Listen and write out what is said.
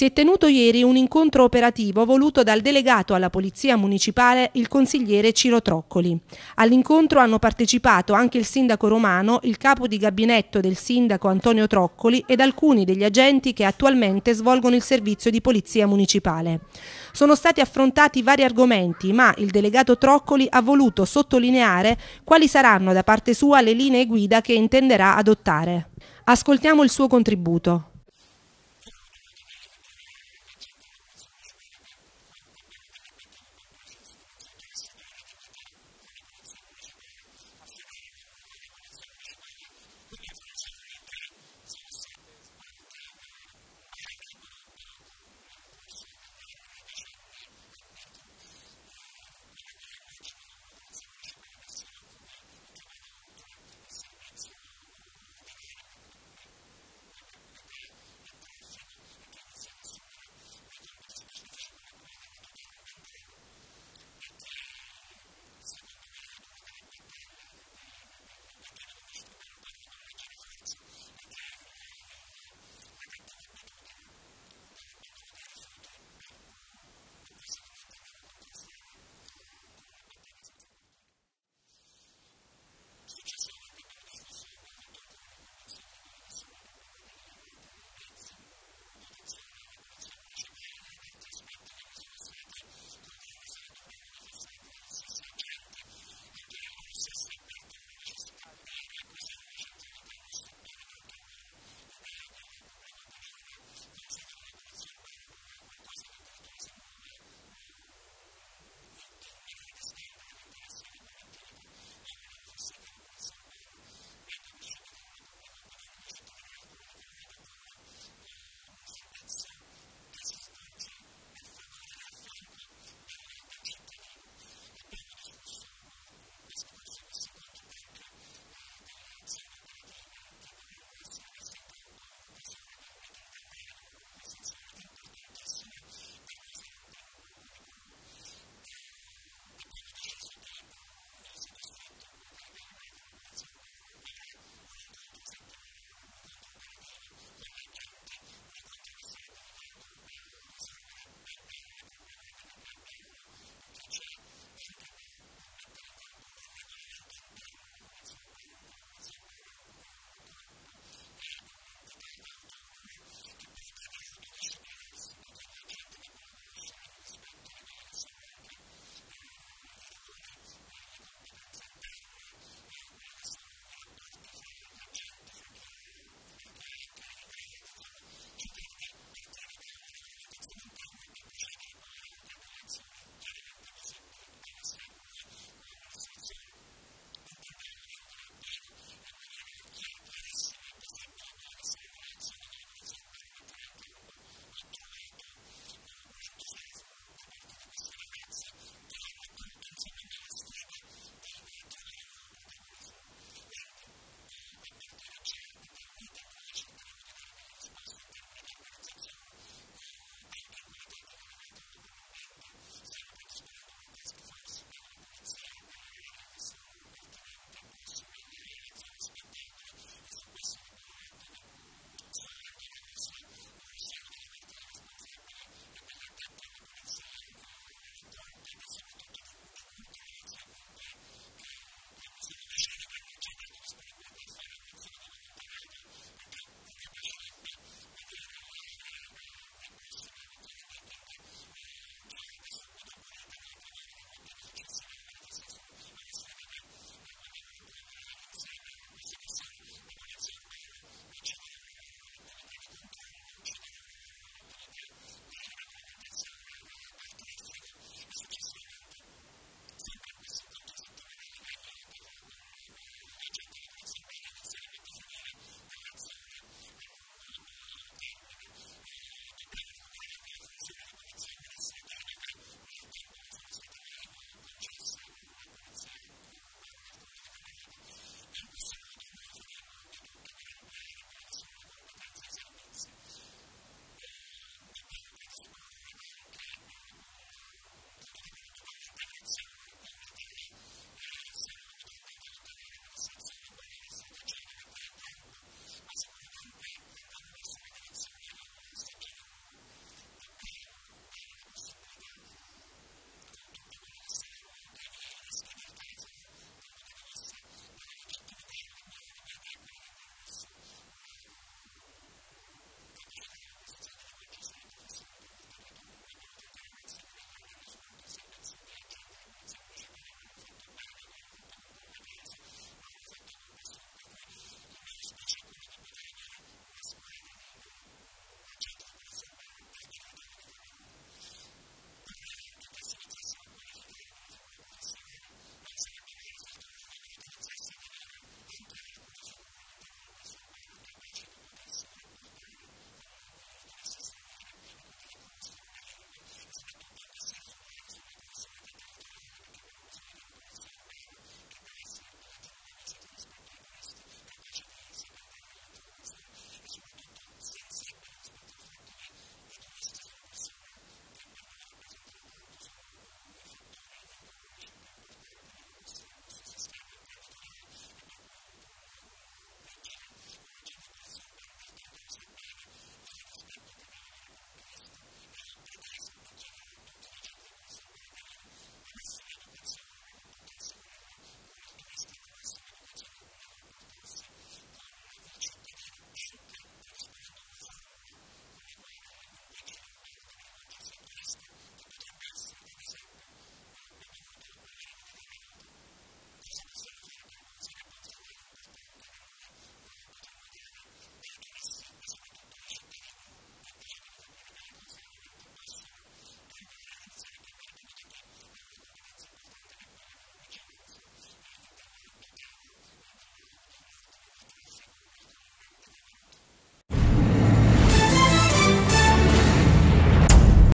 Si è tenuto ieri un incontro operativo voluto dal delegato alla Polizia Municipale, il consigliere Ciro Troccoli. All'incontro hanno partecipato anche il sindaco romano, il capo di gabinetto del sindaco Antonio Troccoli ed alcuni degli agenti che attualmente svolgono il servizio di Polizia Municipale. Sono stati affrontati vari argomenti, ma il delegato Troccoli ha voluto sottolineare quali saranno da parte sua le linee guida che intenderà adottare. Ascoltiamo il suo contributo.